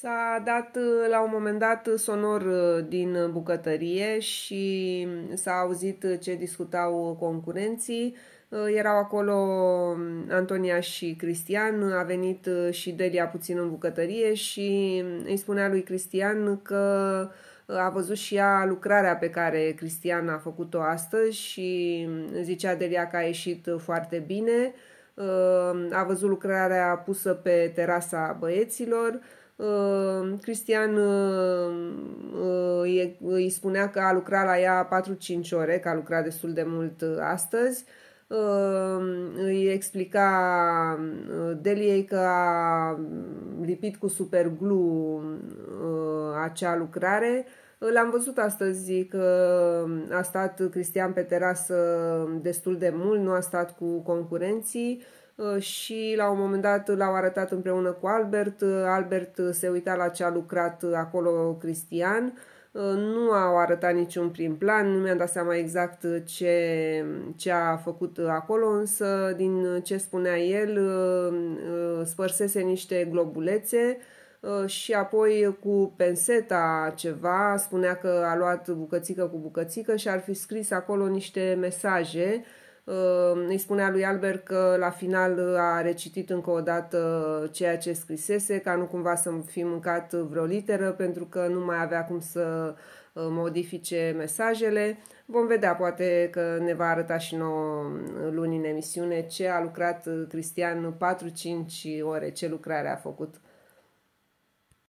S-a dat uh, la un moment dat uh, sonor uh, din bucătărie și s-a auzit ce discutau concurenții. Erau acolo um, Antonia și Cristian, a venit și Delia puțin în bucătărie și um, îi spunea lui Cristian că a văzut și ea lucrarea pe care Cristian a făcut-o astăzi și um, zicea Delia că a ieșit foarte bine, a văzut lucrarea pusă pe terasa băieților, Uh, Cristian uh, uh, îi spunea că a lucrat la ea 4-5 ore, că a lucrat destul de mult astăzi. Îi explica Deliei că a lipit cu superglu acea lucrare. L-am văzut astăzi că a stat Cristian pe terasă destul de mult, nu a stat cu concurenții Uh, și la un moment dat l-au arătat împreună cu Albert. Uh, Albert uh, se uita la ce a lucrat acolo Cristian. Nu au arătat niciun prim plan, nu mi-am dat seama exact ce, ce a făcut acolo, însă din ce spunea el, spărsese niște globulețe și apoi cu penseta ceva, spunea că a luat bucățică cu bucățică și ar fi scris acolo niște mesaje uh, îi spunea lui Albert că la final a recitit încă o dată ceea ce scrisese, ca nu cumva să fi mâncat vreo literă, pentru că nu mai avea cum să uh, modifice mesajele. Vom vedea, poate că ne va arăta și nouă uh, luni în emisiune ce a lucrat uh, Cristian 4-5 ore, ce lucrare a făcut.